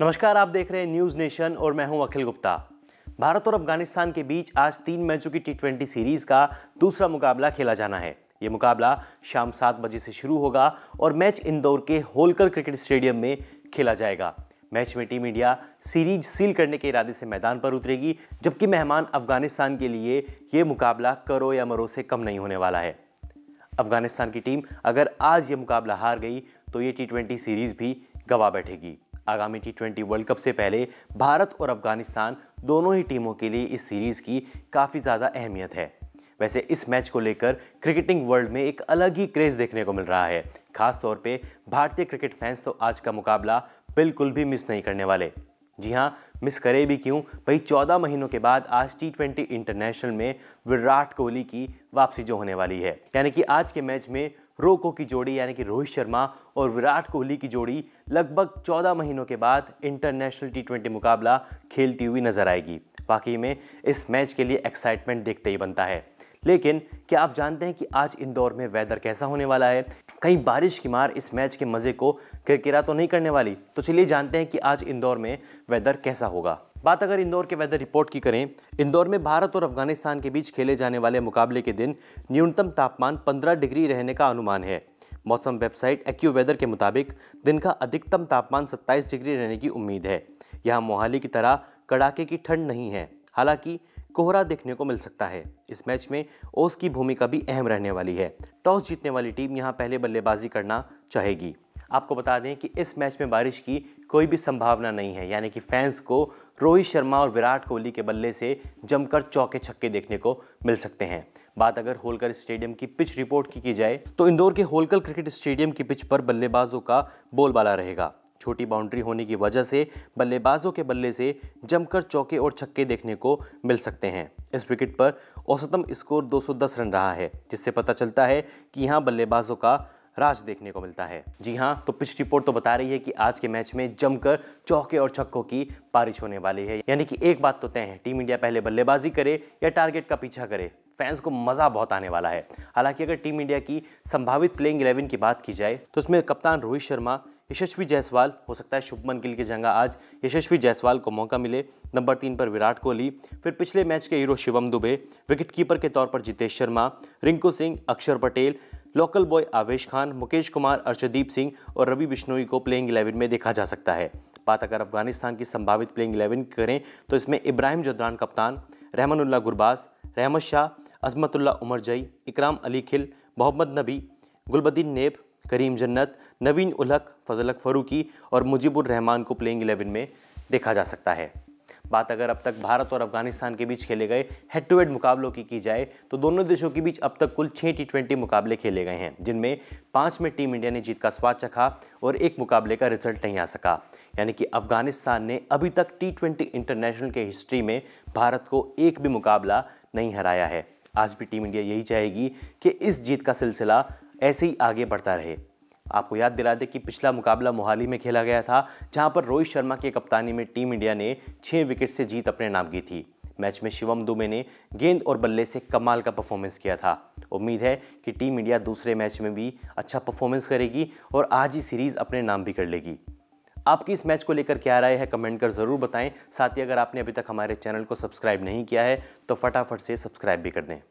नमस्कार आप देख रहे हैं न्यूज़ नेशन और मैं हूं अखिल गुप्ता भारत और अफगानिस्तान के बीच आज तीन मैचों की टी सीरीज़ का दूसरा मुकाबला खेला जाना है ये मुकाबला शाम सात बजे से शुरू होगा और मैच इंदौर के होलकर क्रिकेट स्टेडियम में खेला जाएगा मैच में टीम इंडिया सीरीज सील करने के इरादे से मैदान पर उतरेगी जबकि मेहमान अफगानिस्तान के लिए ये मुकाबला करो या मरो से कम नहीं होने वाला है अफगानिस्तान की टीम अगर आज ये मुकाबला हार गई तो ये टी सीरीज़ भी गवा बैठेगी आगामी टी ट्वेंटी वर्ल्ड कप से पहले भारत और अफगानिस्तान दोनों ही टीमों के लिए इस सीरीज़ की काफ़ी ज़्यादा अहमियत है वैसे इस मैच को लेकर क्रिकेटिंग वर्ल्ड में एक अलग ही क्रेज़ देखने को मिल रहा है खासतौर पर भारतीय क्रिकेट फैंस तो आज का मुकाबला बिल्कुल भी मिस नहीं करने वाले जी हाँ मिस करे भी क्यों भाई चौदह महीनों के बाद आज टी ट्वेंटी इंटरनेशनल में विराट कोहली की वापसी जो होने वाली है यानी कि आज के मैच में रोको की जोड़ी यानी कि रोहित शर्मा और विराट कोहली की जोड़ी लगभग चौदह महीनों के बाद इंटरनेशनल टी ट्वेंटी मुकाबला खेलती हुई नजर आएगी वाकई में इस मैच के लिए एक्साइटमेंट देखते ही बनता है लेकिन क्या आप जानते हैं कि आज इंदौर में वेदर कैसा होने वाला है कहीं बारिश की मार इस मैच के मज़े को किरकिरा तो नहीं करने वाली तो चलिए जानते हैं कि आज इंदौर में वेदर कैसा होगा बात अगर इंदौर के वेदर रिपोर्ट की करें इंदौर में भारत और अफगानिस्तान के बीच खेले जाने वाले मुकाबले के दिन न्यूनतम तापमान 15 डिग्री रहने का अनुमान है मौसम वेबसाइट एक्यू वेदर के मुताबिक दिन का अधिकतम तापमान 27 डिग्री रहने की उम्मीद है यहाँ मोहाली की तरह कड़ाके की ठंड नहीं है हालांकि कोहरा देखने को मिल सकता है इस मैच में ओस की भूमिका भी अहम रहने वाली है टॉस जीतने वाली टीम यहाँ पहले बल्लेबाजी करना चाहेगी आपको बता दें कि इस मैच में बारिश की कोई भी संभावना नहीं है यानी कि फैंस को रोहित शर्मा और विराट कोहली के बल्ले से जमकर चौके छक्के देखने को मिल सकते हैं बात अगर होलकर स्टेडियम की पिच रिपोर्ट की की जाए तो इंदौर के होलकर क्रिकेट स्टेडियम की पिच पर बल्लेबाजों का बोलबाला रहेगा छोटी बाउंड्री होने की वजह से बल्लेबाजों के बल्ले से जमकर चौके और छक्के देखने को मिल सकते हैं इस विकेट पर औसतम स्कोर 210 रन रहा है जिससे पता चलता है कि यहाँ बल्लेबाजों का राज देखने को मिलता है जी हाँ तो पिच रिपोर्ट तो बता रही है कि आज के मैच में जमकर चौके और छक्कों की बारिश होने वाली है यानी कि एक बात तो तय है टीम इंडिया पहले बल्लेबाजी करे या टारगेट का पीछा करे फैंस को मज़ा बहुत आने वाला है हालांकि अगर टीम इंडिया की संभावित प्लेइंग इलेवन की बात की जाए तो उसमें कप्तान रोहित शर्मा यशस्वी जायसवाल हो सकता है शुभमन गिल की जगह आज यशस्वी जायसवाल को मौका मिले नंबर तीन पर विराट कोहली फिर पिछले मैच के हीरो शिवम दुबे विकेटकीपर के तौर पर जितेश शर्मा रिंकू सिंह अक्षर पटेल लोकल बॉय आवेश खान मुकेश कुमार अर्शदीप सिंह और रवि बिश्नोई को प्लेइंग इलेवन में देखा जा सकता है बात अगर अफगानिस्तान की संभावित प्लेइंग इलेवन करें तो इसमें इब्राहिम जदरान कप्तान रहमानुल्ला गुरबास रहमत शाह अजमतुल्ला उमर जई इकराम अली खिल मोहम्मद नबी गुलबद्दीन नेब करीम जन्नत नवीन उलक फजलक फ़रूकी और मुजीबुर रहमान को प्लेइंग एलेवन में देखा जा सकता है बात अगर अब तक भारत और अफगानिस्तान के बीच खेले गए हेड टू हेड मुकाबलों की की जाए तो दोनों देशों के बीच अब तक कुल छः टी ट्वेंटी मुकाबले खेले गए हैं जिनमें पाँच में टीम इंडिया ने जीत का स्वाद चखा और एक मुकाबले का रिजल्ट नहीं आ सका यानी कि अफगानिस्तान ने अभी तक टी ट्वेंटी इंटरनेशनल के हिस्ट्री में भारत को एक भी मुकाबला नहीं हराया है आज भी टीम इंडिया यही चाहेगी कि इस जीत का सिलसिला ऐसे ही आगे बढ़ता रहे आपको याद दिला दें कि पिछला मुकाबला मोहाली में खेला गया था जहां पर रोहित शर्मा की कप्तानी में टीम इंडिया ने छः विकेट से जीत अपने नाम की थी मैच में शिवम दुबे ने गेंद और बल्ले से कमाल का परफॉर्मेंस किया था उम्मीद है कि टीम इंडिया दूसरे मैच में भी अच्छा परफॉर्मेंस करेगी और आज ही सीरीज़ अपने नाम भी कर लेगी आपकी इस मैच को लेकर क्या राय है कमेंट कर ज़रूर बताएं साथ ही अगर आपने अभी तक हमारे चैनल को सब्सक्राइब नहीं किया है तो फटाफट से सब्सक्राइब भी कर दें